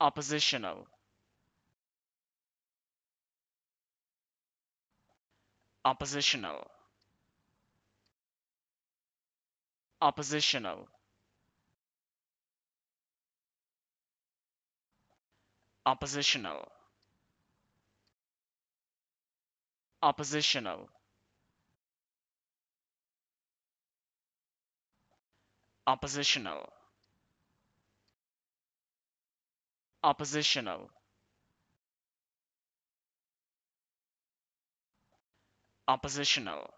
oppositional oppositional oppositional oppositional oppositional oppositional oppositional oppositional